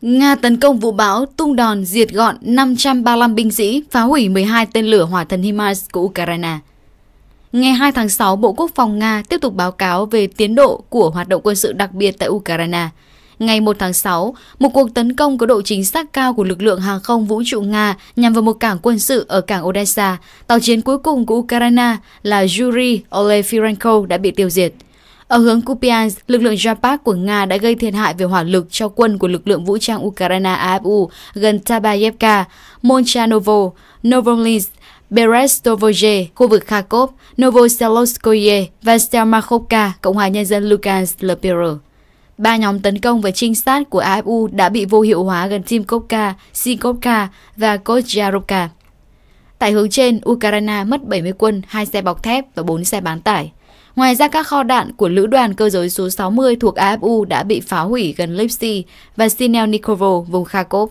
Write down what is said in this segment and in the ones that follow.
Nga tấn công vũ bão, tung đòn diệt gọn 535 binh sĩ, phá hủy 12 tên lửa hỏa thần HIMARS của Ukraine. Ngày 2 tháng 6, Bộ Quốc phòng Nga tiếp tục báo cáo về tiến độ của hoạt động quân sự đặc biệt tại Ukraine. Ngày 1 tháng 6, một cuộc tấn công có độ chính xác cao của lực lượng hàng không vũ trụ Nga nhằm vào một cảng quân sự ở cảng Odessa, tàu chiến cuối cùng của Ukraine là Yuri Olefirenko đã bị tiêu diệt. Ở hướng Kupiansk, lực lượng Japak của Nga đã gây thiệt hại về hỏa lực cho quân của lực lượng vũ trang Ukraine AFU gần Tabayevka, Molchanovo, Novolinsk, Berestovoje, khu vực Kharkov, Novoselotskoye và Stelmakhovka, Cộng hòa Nhân dân Lugansk LPR. Ba nhóm tấn công và trinh sát của AFU đã bị vô hiệu hóa gần Timkovka, Sikovka và Kozyarovka. Tại hướng trên, Ukraine mất 70 quân, 2 xe bọc thép và 4 xe bán tải. Ngoài ra các kho đạn của lữ đoàn cơ giới số 60 thuộc AFU đã bị phá hủy gần Leipzig và Sinelnikovo, vùng Kharkov.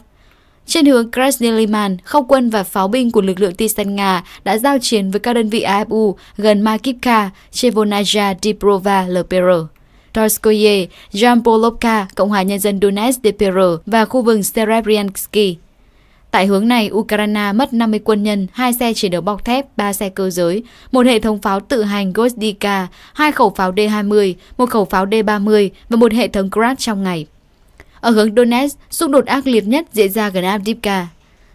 Trên hướng Krasniliman, không quân và pháo binh của lực lượng Tisan Nga đã giao chiến với các đơn vị AFU gần Makivka, Chevonaja, Diprova, Lepero. Torskoye, Jampolovka, Cộng hòa Nhân dân Donetsk Dnipro và khu vực Serebryansky. Tại hướng này, Ukraine mất 50 quân nhân, hai xe chiến đấu bọc thép, ba xe cơ giới, một hệ thống pháo tự hành Gosdika, hai khẩu pháo D-20, một khẩu pháo D-30 và một hệ thống Grad trong ngày. Ở hướng Donetsk, xung đột ác liệt nhất diễn ra gần Avdiivka,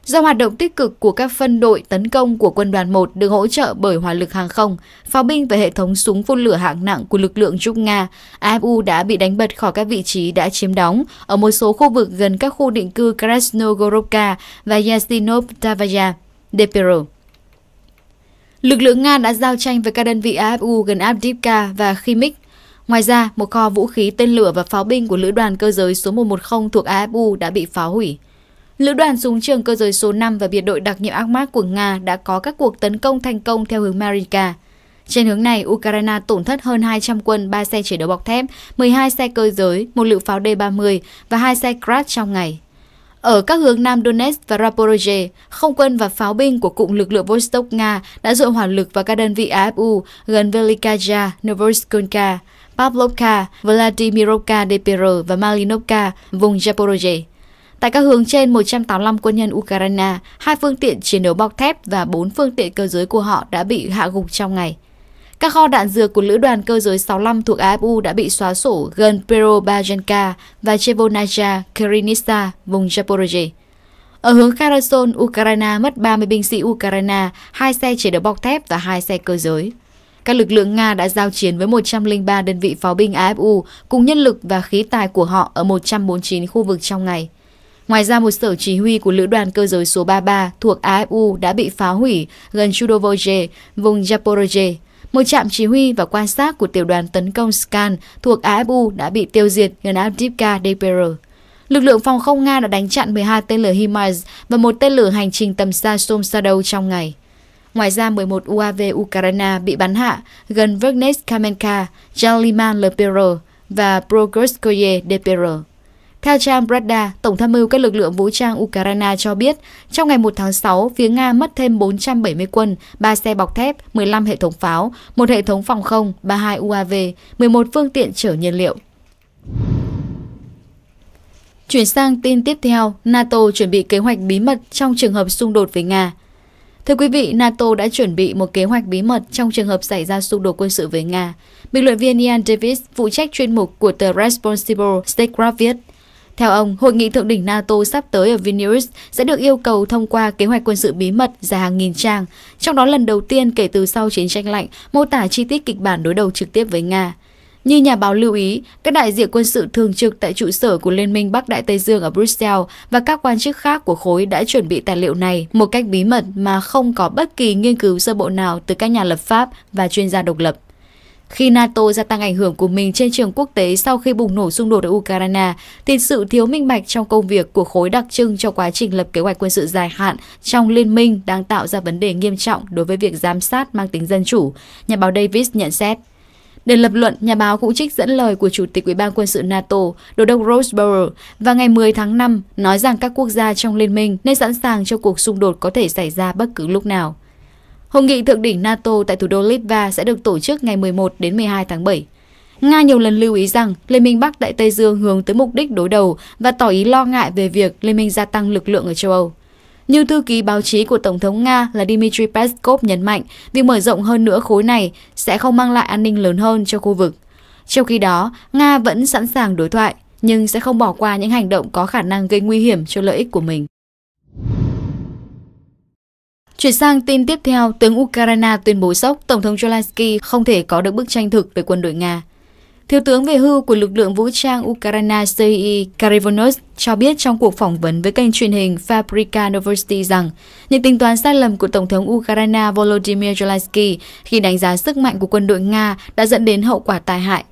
Do hoạt động tích cực của các phân đội tấn công của quân đoàn 1 được hỗ trợ bởi hỏa lực hàng không, pháo binh và hệ thống súng phun lửa hạng nặng của lực lượng Trung Nga, AFU đã bị đánh bật khỏi các vị trí đã chiếm đóng ở một số khu vực gần các khu định cư Krasnogorovka và Yasinov-Tavaya, Depero. Lực lượng Nga đã giao tranh với các đơn vị AFU gần Avdiivka và Khimik. Ngoài ra, một kho vũ khí tên lửa và pháo binh của lữ đoàn cơ giới số 110 thuộc AFU đã bị phá hủy. Lữ đoàn súng trường cơ giới số 5 và biệt đội đặc nhiệm ác mác của Nga đã có các cuộc tấn công thành công theo hướng Marica. Trên hướng này, Ukraine tổn thất hơn 200 quân, 3 xe chiến đấu bọc thép, 12 xe cơ giới, một lượng pháo D-30 và hai xe Krat trong ngày. Ở các hướng Nam Donetsk và Zaporozhye, không quân và pháo binh của cụm lực lượng Vostok Nga đã dội hỏa lực vào các đơn vị AFU gần Velikaya, Novoskolka, Pavlovka, Vladimirovka DPR và Malinovka, vùng Zaporozhye. Tại các hướng trên, 185 quân nhân Ukraine, hai phương tiện chiến đấu bọc thép và bốn phương tiện cơ giới của họ đã bị hạ gục trong ngày. Các kho đạn dược của Lữ đoàn Cơ giới 65 thuộc AFU đã bị xóa sổ gần Perobajenka và Chevonaja, Kirinitsa, vùng Zaporozhye. Ở hướng Kherson, Ukraine mất 30 binh sĩ Ukraine, hai xe chiến đấu bọc thép và hai xe cơ giới. Các lực lượng Nga đã giao chiến với 103 đơn vị pháo binh AFU cùng nhân lực và khí tài của họ ở 149 khu vực trong ngày. Ngoài ra một sở chỉ huy của lữ đoàn cơ giới số 33 thuộc AFU đã bị phá hủy gần Chudovoje, vùng Zaporozhye. Một trạm chỉ huy và quan sát của tiểu đoàn tấn công Scan thuộc AFU đã bị tiêu diệt gần Avdivka dpr Lực lượng phòng không Nga đã đánh chặn 12 tên lửa HIMARS và một tên lửa hành trình tầm xa Somsadov trong ngày. Ngoài ra, 11 UAV Ukraine bị bắn hạ gần Verknes Kamenka, Jaliman Lepero và Progorskoye Depero. Theo Trang Breda, Tổng tham mưu các lực lượng vũ trang Ukraine cho biết, trong ngày 1 tháng 6, phía Nga mất thêm 470 quân, 3 xe bọc thép, 15 hệ thống pháo, một hệ thống phòng không, 32 UAV, 11 phương tiện chở nhiên liệu. Chuyển sang tin tiếp theo, NATO chuẩn bị kế hoạch bí mật trong trường hợp xung đột với Nga. Thưa quý vị, NATO đã chuẩn bị một kế hoạch bí mật trong trường hợp xảy ra xung đột quân sự với Nga. Bình luận viên Ian Davis, phụ trách chuyên mục của tờ Responsible Statecraft viết, theo ông, hội nghị thượng đỉnh NATO sắp tới ở Vilnius sẽ được yêu cầu thông qua kế hoạch quân sự bí mật dài hàng nghìn trang, trong đó lần đầu tiên kể từ sau chiến tranh lạnh mô tả chi tiết kịch bản đối đầu trực tiếp với Nga. Như nhà báo lưu ý, các đại diện quân sự thường trực tại trụ sở của Liên minh Bắc Đại Tây Dương ở Brussels và các quan chức khác của khối đã chuẩn bị tài liệu này một cách bí mật mà không có bất kỳ nghiên cứu sơ bộ nào từ các nhà lập pháp và chuyên gia độc lập. Khi NATO gia tăng ảnh hưởng của mình trên trường quốc tế sau khi bùng nổ xung đột ở Ukraine, thì sự thiếu minh bạch trong công việc của khối đặc trưng cho quá trình lập kế hoạch quân sự dài hạn trong liên minh đang tạo ra vấn đề nghiêm trọng đối với việc giám sát mang tính dân chủ, nhà báo Davis nhận xét. Để lập luận, nhà báo cũng trích dẫn lời của Chủ tịch Ủy ban quân sự NATO, Đô đốc Roseborough, vào ngày 10 tháng 5, nói rằng các quốc gia trong liên minh nên sẵn sàng cho cuộc xung đột có thể xảy ra bất cứ lúc nào. Hội nghị thượng đỉnh NATO tại thủ đô Litva sẽ được tổ chức ngày 11 đến 12 tháng 7. Nga nhiều lần lưu ý rằng Liên minh Bắc Đại Tây Dương hướng tới mục đích đối đầu và tỏ ý lo ngại về việc Liên minh gia tăng lực lượng ở châu Âu. Như thư ký báo chí của Tổng thống Nga là Dmitry Peskov nhấn mạnh, việc mở rộng hơn nữa khối này sẽ không mang lại an ninh lớn hơn cho khu vực. Trong khi đó, Nga vẫn sẵn sàng đối thoại, nhưng sẽ không bỏ qua những hành động có khả năng gây nguy hiểm cho lợi ích của mình. Chuyển sang tin tiếp theo, tướng Ukraine tuyên bố sốc Tổng thống Zelensky không thể có được bức tranh thực về quân đội Nga. Thiếu tướng về hưu của lực lượng vũ trang Ukraine Sergei Karivonos cho biết trong cuộc phỏng vấn với kênh truyền hình Fabrica Novosti rằng những tính toán sai lầm của Tổng thống Ukraine Volodymyr Zelensky khi đánh giá sức mạnh của quân đội Nga đã dẫn đến hậu quả tai hại.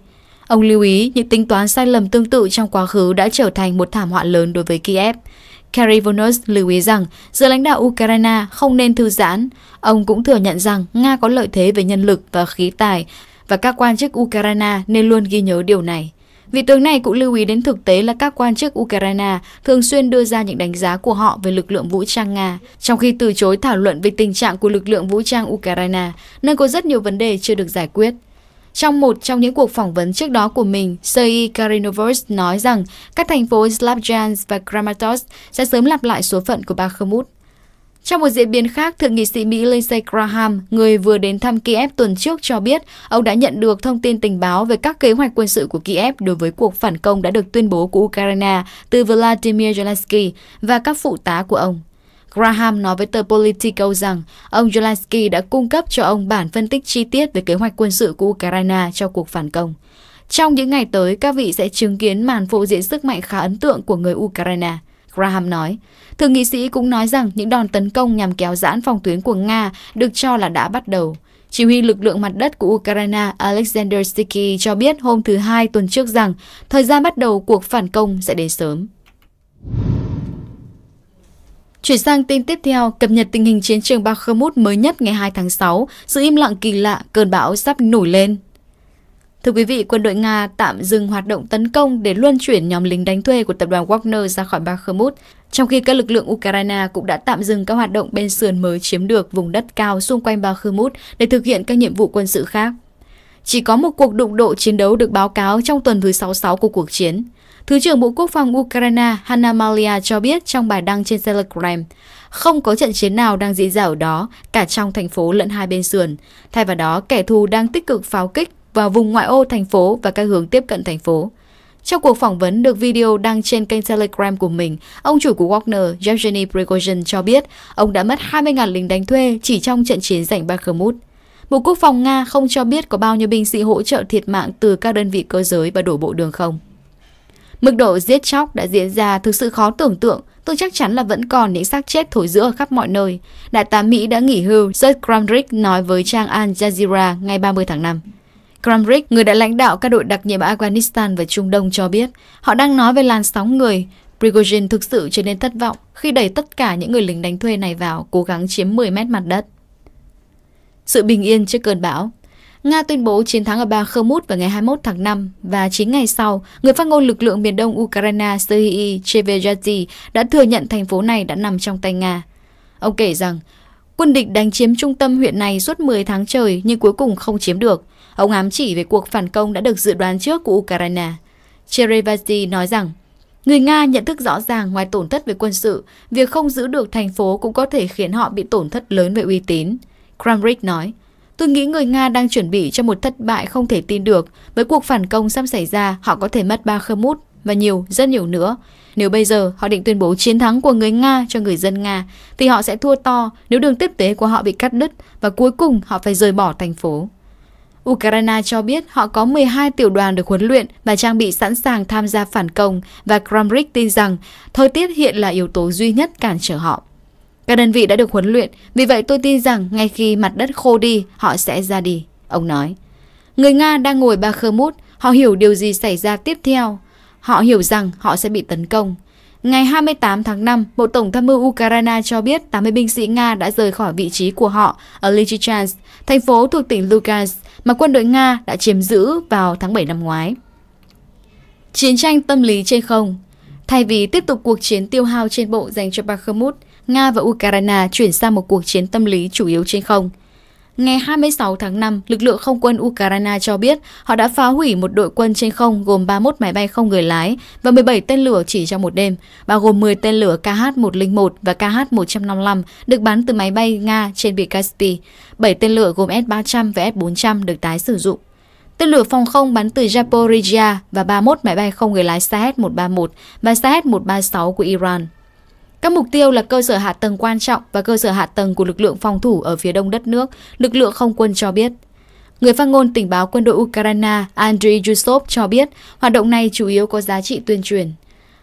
Ông lưu ý những tính toán sai lầm tương tự trong quá khứ đã trở thành một thảm họa lớn đối với Kiev. Karivonos lưu ý rằng giữa lãnh đạo Ukraine không nên thư giãn. Ông cũng thừa nhận rằng Nga có lợi thế về nhân lực và khí tài và các quan chức Ukraine nên luôn ghi nhớ điều này. Vị tướng này cũng lưu ý đến thực tế là các quan chức Ukraine thường xuyên đưa ra những đánh giá của họ về lực lượng vũ trang Nga, trong khi từ chối thảo luận về tình trạng của lực lượng vũ trang Ukraine, nơi có rất nhiều vấn đề chưa được giải quyết. Trong một trong những cuộc phỏng vấn trước đó của mình, Sergei Karinovos nói rằng các thành phố Slavjansk và Kramatorsk sẽ sớm lặp lại số phận của Bakhmut. Trong một diễn biến khác, Thượng nghị sĩ Mỹ Lindsey Graham, người vừa đến thăm Kiev tuần trước cho biết ông đã nhận được thông tin tình báo về các kế hoạch quân sự của Kiev đối với cuộc phản công đã được tuyên bố của Ukraine từ Vladimir Zelensky và các phụ tá của ông. Graham nói với tờ Politico rằng ông Zelensky đã cung cấp cho ông bản phân tích chi tiết về kế hoạch quân sự của Ukraine cho cuộc phản công. Trong những ngày tới, các vị sẽ chứng kiến màn phô diễn sức mạnh khá ấn tượng của người Ukraine. Graham nói. Thượng nghị sĩ cũng nói rằng những đòn tấn công nhằm kéo giãn phòng tuyến của Nga được cho là đã bắt đầu. Chỉ huy lực lượng mặt đất của Ukraine Alexander Sticky cho biết hôm thứ Hai tuần trước rằng thời gian bắt đầu cuộc phản công sẽ đến sớm. Chuyển sang tin tiếp theo, cập nhật tình hình chiến trường Bakhmut mới nhất ngày 2 tháng 6, sự im lặng kỳ lạ, cơn bão sắp nổi lên. Thưa quý vị, quân đội Nga tạm dừng hoạt động tấn công để luân chuyển nhóm lính đánh thuê của tập đoàn Wagner ra khỏi Bakhmut, trong khi các lực lượng Ukraine cũng đã tạm dừng các hoạt động bên sườn mới chiếm được vùng đất cao xung quanh Bakhmut để thực hiện các nhiệm vụ quân sự khác. Chỉ có một cuộc đụng độ chiến đấu được báo cáo trong tuần thứ 66 của cuộc chiến. Thứ trưởng Bộ Quốc phòng Ukraine Hanna Malia cho biết trong bài đăng trên Telegram, không có trận chiến nào đang diễn ra ở đó, cả trong thành phố lẫn hai bên sườn. Thay vào đó, kẻ thù đang tích cực pháo kích vào vùng ngoại ô thành phố và các hướng tiếp cận thành phố. Trong cuộc phỏng vấn được video đăng trên kênh Telegram của mình, ông chủ của Wagner, Yevgeny Prigozhin cho biết ông đã mất 20.000 lính đánh thuê chỉ trong trận chiến giành Bakhmut. Bộ Quốc phòng Nga không cho biết có bao nhiêu binh sĩ hỗ trợ thiệt mạng từ các đơn vị cơ giới và đổ bộ đường không. Mức độ giết chóc đã diễn ra thực sự khó tưởng tượng, tôi chắc chắn là vẫn còn những xác chết thổi giữa ở khắp mọi nơi. Đại tá Mỹ đã nghỉ hưu, Seth Kramrick nói với trang Al Jazeera ngày 30 tháng 5. Kramrick, người đã lãnh đạo các đội đặc nhiệm Afghanistan và Trung Đông cho biết, họ đang nói về làn sóng người. Prigozhin thực sự trở nên thất vọng khi đẩy tất cả những người lính đánh thuê này vào cố gắng chiếm 10 mét mặt đất. Sự bình yên trước cơn bão Nga tuyên bố chiến thắng ở bang Khmermut vào ngày 21 tháng 5 và 9 ngày sau, người phát ngôn lực lượng miền đông Ukraine Serhiy Cheveyati đã thừa nhận thành phố này đã nằm trong tay Nga. Ông kể rằng, quân địch đánh chiếm trung tâm huyện này suốt 10 tháng trời nhưng cuối cùng không chiếm được. Ông ám chỉ về cuộc phản công đã được dự đoán trước của Ukraine. Cheveyati nói rằng, Người Nga nhận thức rõ ràng ngoài tổn thất về quân sự, việc không giữ được thành phố cũng có thể khiến họ bị tổn thất lớn về uy tín. Kramrik nói, Tôi nghĩ người Nga đang chuẩn bị cho một thất bại không thể tin được. Với cuộc phản công sắp xảy ra, họ có thể mất ba Bakhmut và nhiều, rất nhiều nữa. Nếu bây giờ họ định tuyên bố chiến thắng của người Nga cho người dân Nga, thì họ sẽ thua to nếu đường tiếp tế của họ bị cắt đứt và cuối cùng họ phải rời bỏ thành phố. Ukraine cho biết họ có 12 tiểu đoàn được huấn luyện và trang bị sẵn sàng tham gia phản công và Kramrik tin rằng thời tiết hiện là yếu tố duy nhất cản trở họ. Các đơn vị đã được huấn luyện, vì vậy tôi tin rằng ngay khi mặt đất khô đi, họ sẽ ra đi, ông nói. Người Nga đang ngồi ba khơ mút, họ hiểu điều gì xảy ra tiếp theo. Họ hiểu rằng họ sẽ bị tấn công. Ngày 28 tháng 5, Bộ Tổng tham mưu Ukraine cho biết 80 binh sĩ Nga đã rời khỏi vị trí của họ ở Lysychansk, thành phố thuộc tỉnh Lugansk mà quân đội Nga đã chiếm giữ vào tháng 7 năm ngoái. Chiến tranh tâm lý trên không Thay vì tiếp tục cuộc chiến tiêu hao trên bộ dành cho Bakhmut, Nga và Ukraine chuyển sang một cuộc chiến tâm lý chủ yếu trên không. Ngày 26 tháng 5, lực lượng không quân Ukraine cho biết họ đã phá hủy một đội quân trên không gồm 31 máy bay không người lái và 17 tên lửa chỉ trong một đêm, bao gồm 10 tên lửa KH-101 và KH-155 được bắn từ máy bay Nga trên biển Caspy, 7 tên lửa gồm S-300 và S-400 được tái sử dụng. Tên lửa phòng không bắn từ Zaporizhia và 31 máy bay không người lái Sahed-131 và Sahed-136 của Iran. Các mục tiêu là cơ sở hạ tầng quan trọng và cơ sở hạ tầng của lực lượng phòng thủ ở phía đông đất nước, lực lượng không quân cho biết. Người phát ngôn tình báo quân đội Ukraine Andriy Yusov cho biết hoạt động này chủ yếu có giá trị tuyên truyền.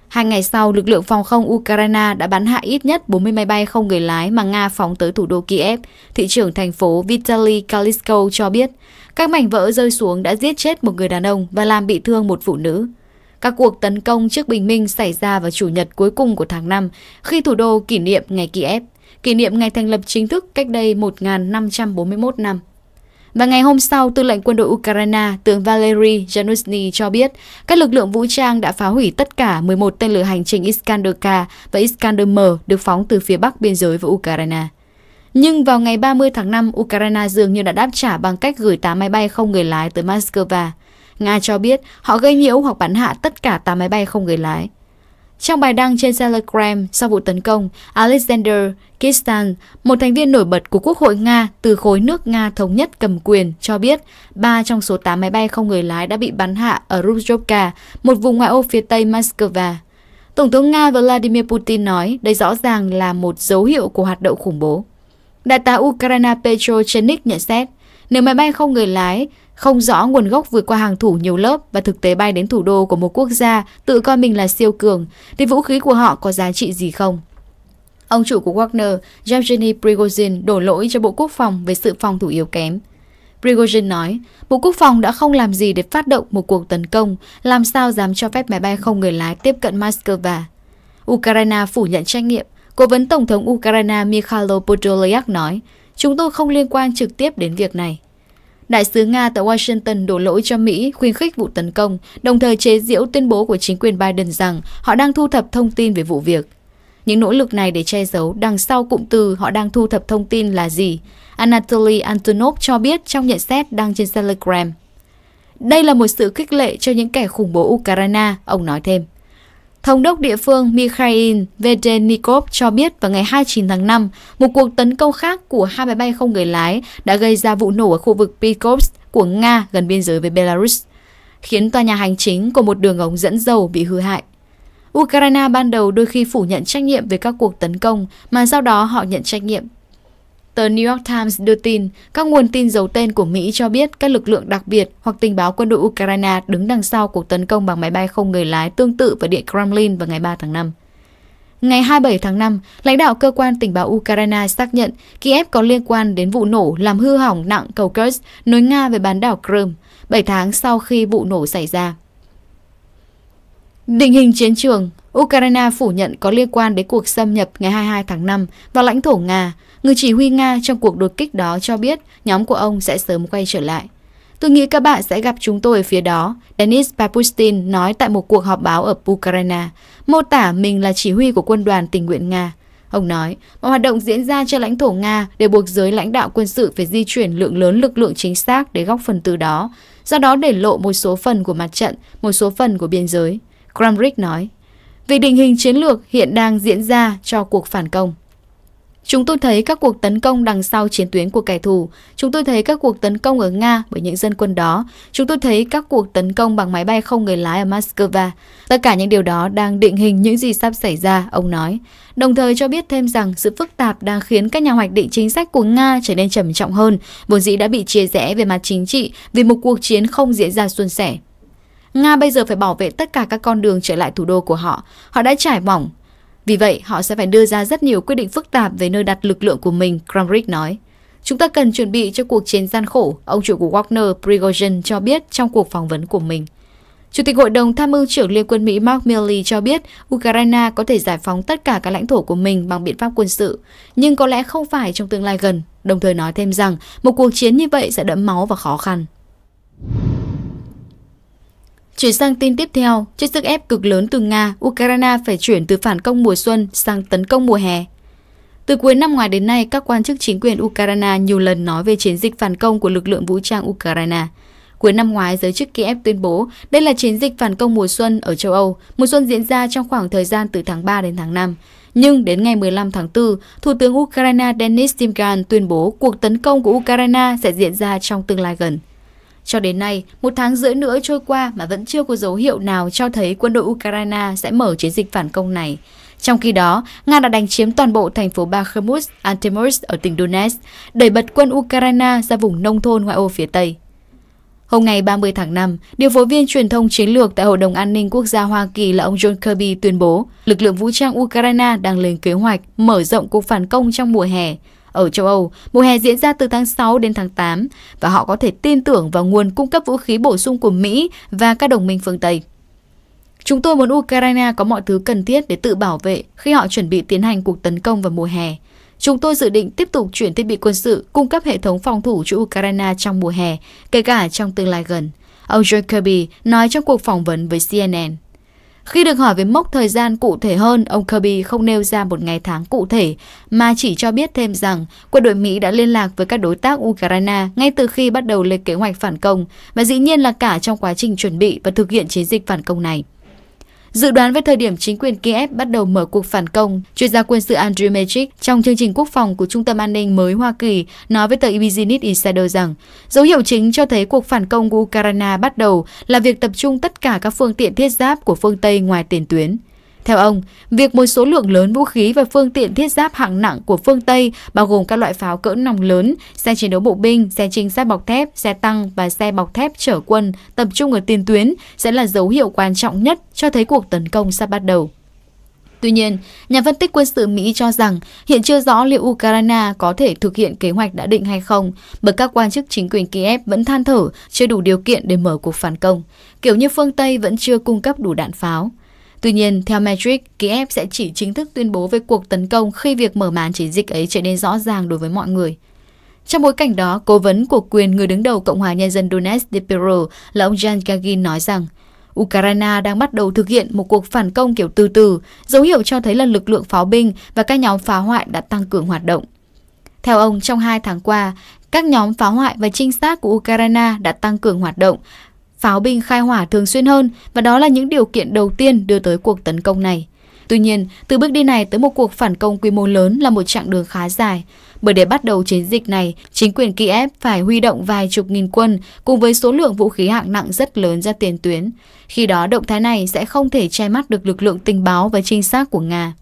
Hai ngày sau, lực lượng phòng không Ukraine đã bắn hạ ít nhất 40 máy bay không người lái mà Nga phóng tới thủ đô Kiev. Thị trưởng thành phố Vitaly Kalisko cho biết, các mảnh vỡ rơi xuống đã giết chết một người đàn ông và làm bị thương một phụ nữ. Các cuộc tấn công trước bình minh xảy ra vào chủ nhật cuối cùng của tháng 5 khi thủ đô kỷ niệm ngày Kiev, kỷ niệm ngày thành lập chính thức cách đây 1.541 năm. Và ngày hôm sau, tư lệnh quân đội Ukraine, tướng Valery Janusny cho biết các lực lượng vũ trang đã phá hủy tất cả 11 tên lửa hành trình Iskander-K và Iskander-M được phóng từ phía bắc biên giới với Ukraine. Nhưng vào ngày 30 tháng 5, Ukraine dường như đã đáp trả bằng cách gửi 8 máy bay không người lái tới Moscow. Nga cho biết họ gây nhiễu hoặc bắn hạ tất cả 8 máy bay không người lái. Trong bài đăng trên Telegram sau vụ tấn công, Alexander Kistan, một thành viên nổi bật của Quốc hội Nga từ khối nước Nga thống nhất cầm quyền, cho biết ba trong số 8 máy bay không người lái đã bị bắn hạ ở Ruzhovka, một vùng ngoại ô phía tây Moscow. Tổng thống Nga Vladimir Putin nói đây rõ ràng là một dấu hiệu của hoạt động khủng bố. Đại tá Ukraine Petro Chenik nhận xét, nếu máy bay không người lái, không rõ nguồn gốc vượt qua hàng thủ nhiều lớp và thực tế bay đến thủ đô của một quốc gia tự coi mình là siêu cường, thì vũ khí của họ có giá trị gì không? Ông chủ của Wagner, Yevgeny Prigozhin đổ lỗi cho Bộ Quốc phòng về sự phòng thủ yếu kém. Prigozhin nói, Bộ Quốc phòng đã không làm gì để phát động một cuộc tấn công, làm sao dám cho phép máy bay không người lái tiếp cận Moscow. Ukraine phủ nhận trách nhiệm, Cố vấn Tổng thống Ukraine Mikhailo Podolyak nói, Chúng tôi không liên quan trực tiếp đến việc này. Đại sứ Nga tại Washington đổ lỗi cho Mỹ khuyến khích vụ tấn công, đồng thời chế giễu tuyên bố của chính quyền Biden rằng họ đang thu thập thông tin về vụ việc. Những nỗ lực này để che giấu đằng sau cụm từ họ đang thu thập thông tin là gì, Anatoly Antonov cho biết trong nhận xét đăng trên Telegram. Đây là một sự khích lệ cho những kẻ khủng bố Ukraine, ông nói thêm. Thống đốc địa phương Mikhail Vedenikov cho biết vào ngày 29 tháng 5, một cuộc tấn công khác của hai máy bay không người lái đã gây ra vụ nổ ở khu vực Pikosk của Nga gần biên giới với Belarus, khiến tòa nhà hành chính của một đường ống dẫn dầu bị hư hại. Ukraine ban đầu đôi khi phủ nhận trách nhiệm về các cuộc tấn công mà sau đó họ nhận trách nhiệm Tờ New York Times đưa tin, các nguồn tin giấu tên của Mỹ cho biết các lực lượng đặc biệt hoặc tình báo quân đội Ukraine đứng đằng sau cuộc tấn công bằng máy bay không người lái tương tự vào Điện Kremlin vào ngày 3 tháng 5. Ngày 27 tháng 5, lãnh đạo cơ quan tình báo Ukraine xác nhận Kiev có liên quan đến vụ nổ làm hư hỏng nặng cầu Kursk nối Nga về bán đảo Crimea 7 tháng sau khi vụ nổ xảy ra. Định hình chiến trường, Ukraine phủ nhận có liên quan đến cuộc xâm nhập ngày 22 tháng 5 vào lãnh thổ Nga. Người chỉ huy Nga trong cuộc đột kích đó cho biết nhóm của ông sẽ sớm quay trở lại. Tôi nghĩ các bạn sẽ gặp chúng tôi ở phía đó, Denis Papustin nói tại một cuộc họp báo ở Ukraine, mô tả mình là chỉ huy của quân đoàn tình nguyện Nga. Ông nói, mọi hoạt động diễn ra trên lãnh thổ Nga đều buộc giới lãnh đạo quân sự phải di chuyển lượng lớn lực lượng chính xác để góc phần từ đó, do đó để lộ một số phần của mặt trận, một số phần của biên giới. Kramrik nói. Vì định hình chiến lược hiện đang diễn ra cho cuộc phản công. Chúng tôi thấy các cuộc tấn công đằng sau chiến tuyến của kẻ thù. Chúng tôi thấy các cuộc tấn công ở Nga bởi những dân quân đó. Chúng tôi thấy các cuộc tấn công bằng máy bay không người lái ở Moscow. Tất cả những điều đó đang định hình những gì sắp xảy ra, ông nói. Đồng thời cho biết thêm rằng sự phức tạp đang khiến các nhà hoạch định chính sách của Nga trở nên trầm trọng hơn, vốn dĩ đã bị chia rẽ về mặt chính trị vì một cuộc chiến không diễn ra suôn sẻ. Nga bây giờ phải bảo vệ tất cả các con đường trở lại thủ đô của họ. Họ đã trải bỏng. Vì vậy, họ sẽ phải đưa ra rất nhiều quyết định phức tạp về nơi đặt lực lượng của mình, Kramrik nói. Chúng ta cần chuẩn bị cho cuộc chiến gian khổ, ông chủ của Wagner Prigozhin cho biết trong cuộc phỏng vấn của mình. Chủ tịch Hội đồng Tham mưu trưởng Liên quân Mỹ Mark Milley cho biết Ukraine có thể giải phóng tất cả các lãnh thổ của mình bằng biện pháp quân sự, nhưng có lẽ không phải trong tương lai gần, đồng thời nói thêm rằng một cuộc chiến như vậy sẽ đẫm máu và khó khăn. Chuyển sang tin tiếp theo, trước sức ép cực lớn từ Nga, Ukraine phải chuyển từ phản công mùa xuân sang tấn công mùa hè. Từ cuối năm ngoái đến nay, các quan chức chính quyền Ukraine nhiều lần nói về chiến dịch phản công của lực lượng vũ trang Ukraine. Cuối năm ngoái, giới chức Kiev tuyên bố đây là chiến dịch phản công mùa xuân ở châu Âu. Mùa xuân diễn ra trong khoảng thời gian từ tháng 3 đến tháng 5. Nhưng đến ngày 15 tháng 4, Thủ tướng Ukraine Denis Timgan tuyên bố cuộc tấn công của Ukraine sẽ diễn ra trong tương lai gần. Cho đến nay, một tháng rưỡi nữa trôi qua mà vẫn chưa có dấu hiệu nào cho thấy quân đội Ukraine sẽ mở chiến dịch phản công này. Trong khi đó, Nga đã đánh chiếm toàn bộ thành phố Bakhmut, Antemursk ở tỉnh Donetsk, đẩy bật quân Ukraine ra vùng nông thôn ngoại ô phía Tây. Hôm ngày 30 tháng 5, điều phối viên truyền thông chiến lược tại Hội đồng An ninh Quốc gia Hoa Kỳ là ông John Kirby tuyên bố lực lượng vũ trang Ukraine đang lên kế hoạch mở rộng cuộc phản công trong mùa hè. Ở châu Âu, mùa hè diễn ra từ tháng 6 đến tháng 8 và họ có thể tin tưởng vào nguồn cung cấp vũ khí bổ sung của Mỹ và các đồng minh phương Tây. Chúng tôi muốn Ukraine có mọi thứ cần thiết để tự bảo vệ khi họ chuẩn bị tiến hành cuộc tấn công vào mùa hè. Chúng tôi dự định tiếp tục chuyển thiết bị quân sự cung cấp hệ thống phòng thủ cho Ukraine trong mùa hè, kể cả trong tương lai gần. Ông John Kirby nói trong cuộc phỏng vấn với CNN. Khi được hỏi về mốc thời gian cụ thể hơn, ông Kirby không nêu ra một ngày tháng cụ thể, mà chỉ cho biết thêm rằng quân đội Mỹ đã liên lạc với các đối tác Ukraine ngay từ khi bắt đầu lên kế hoạch phản công, và dĩ nhiên là cả trong quá trình chuẩn bị và thực hiện chiến dịch phản công này. Dự đoán về thời điểm chính quyền Kiev bắt đầu mở cuộc phản công, chuyên gia quân sự Andrew Magic trong chương trình quốc phòng của Trung tâm An ninh mới Hoa Kỳ nói với tờ Business Insider rằng dấu hiệu chính cho thấy cuộc phản công của Ukraine bắt đầu là việc tập trung tất cả các phương tiện thiết giáp của phương Tây ngoài tiền tuyến. Theo ông, việc một số lượng lớn vũ khí và phương tiện thiết giáp hạng nặng của phương Tây bao gồm các loại pháo cỡ nòng lớn, xe chiến đấu bộ binh, xe trinh sát bọc thép, xe tăng và xe bọc thép chở quân tập trung ở tiền tuyến sẽ là dấu hiệu quan trọng nhất cho thấy cuộc tấn công sắp bắt đầu. Tuy nhiên, nhà phân tích quân sự Mỹ cho rằng hiện chưa rõ liệu Ukraine có thể thực hiện kế hoạch đã định hay không, bởi các quan chức chính quyền Kiev vẫn than thở chưa đủ điều kiện để mở cuộc phản công, kiểu như phương Tây vẫn chưa cung cấp đủ đạn pháo. Tuy nhiên, theo metric Kiev sẽ chỉ chính thức tuyên bố về cuộc tấn công khi việc mở màn chiến dịch ấy trở nên rõ ràng đối với mọi người. Trong bối cảnh đó, cố vấn của quyền người đứng đầu Cộng hòa Nhân dân Donetsk Dnipro là ông Jan Gagin nói rằng Ukraine đang bắt đầu thực hiện một cuộc phản công kiểu từ từ, dấu hiệu cho thấy là lực lượng pháo binh và các nhóm phá hoại đã tăng cường hoạt động. Theo ông, trong hai tháng qua, các nhóm phá hoại và trinh sát của Ukraine đã tăng cường hoạt động, Pháo binh khai hỏa thường xuyên hơn và đó là những điều kiện đầu tiên đưa tới cuộc tấn công này. Tuy nhiên, từ bước đi này tới một cuộc phản công quy mô lớn là một chặng đường khá dài, bởi để bắt đầu chiến dịch này, chính quyền Kiev phải huy động vài chục nghìn quân cùng với số lượng vũ khí hạng nặng rất lớn ra tiền tuyến. Khi đó, động thái này sẽ không thể che mắt được lực lượng tình báo và trinh sát của Nga.